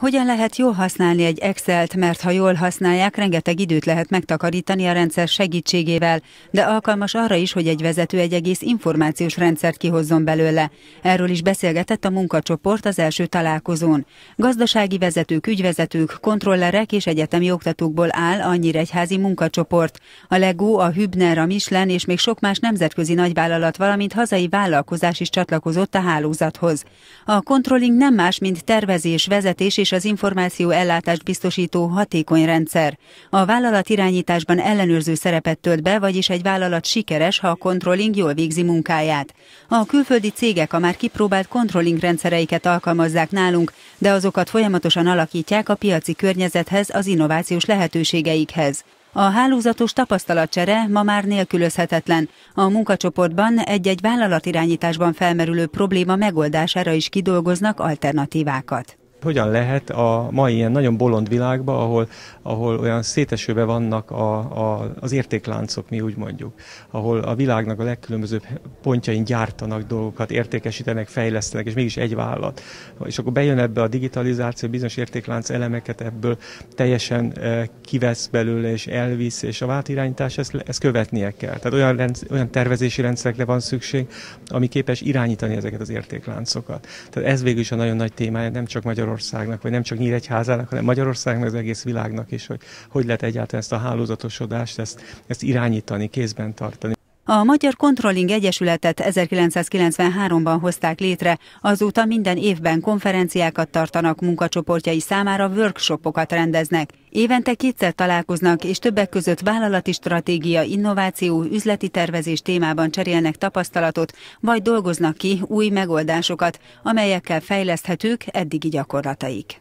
Hogyan lehet jól használni egy Excel-t, mert ha jól használják, rengeteg időt lehet megtakarítani a rendszer segítségével, de alkalmas arra is, hogy egy vezető egy egész információs rendszert kihozzon belőle. Erről is beszélgetett a munkacsoport az első találkozón. Gazdasági vezetők, ügyvezetők, kontrollerek és egyetemi oktatókból áll annyira egyházi munkacsoport. A Lego, a Hübner, a Michelin és még sok más nemzetközi nagyvállalat, valamint hazai vállalkozás is csatlakozott a hálózathoz. A kontrolling nem más, mint tervezés, vezetés és és az információ ellátást biztosító hatékony rendszer. A vállalat irányításban ellenőrző szerepet tölt be, vagyis egy vállalat sikeres, ha a controlling jól végzi munkáját. A külföldi cégek a már kipróbált controlling rendszereiket alkalmazzák nálunk, de azokat folyamatosan alakítják a piaci környezethez, az innovációs lehetőségeikhez. A hálózatos tapasztalatcsere ma már nélkülözhetetlen. A munkacsoportban egy-egy vállalatirányításban felmerülő probléma megoldására is kidolgoznak alternatívákat hogyan lehet a mai ilyen nagyon bolond világba, ahol, ahol olyan szétesőbe vannak a, a, az értékláncok, mi úgy mondjuk, ahol a világnak a legkülönbözőbb pontjain gyártanak dolgokat, értékesítenek, fejlesztenek, és mégis egy vállalat. És akkor bejön ebbe a digitalizáció, bizonyos értéklánc elemeket ebből teljesen eh, kivesz belőle, és elvisz, és a váltirányítás ezt, ezt követnie kell. Tehát olyan, rendsz, olyan tervezési rendszerekre van szükség, ami képes irányítani ezeket az értékláncokat. Tehát ez végül is a nagyon nagy témája, nem csak Magyarország, Magyarországnak, vagy nem csak Nyíregyházának, hanem Magyarországnak, az egész világnak is, hogy hogy lehet egyáltalán ezt a hálózatosodást, ezt, ezt irányítani, kézben tartani. A Magyar Controlling Egyesületet 1993-ban hozták létre, azóta minden évben konferenciákat tartanak munkacsoportjai számára, workshopokat rendeznek. Évente kétszer találkoznak, és többek között vállalati stratégia, innováció, üzleti tervezés témában cserélnek tapasztalatot, vagy dolgoznak ki új megoldásokat, amelyekkel fejleszthetők eddigi gyakorlataik.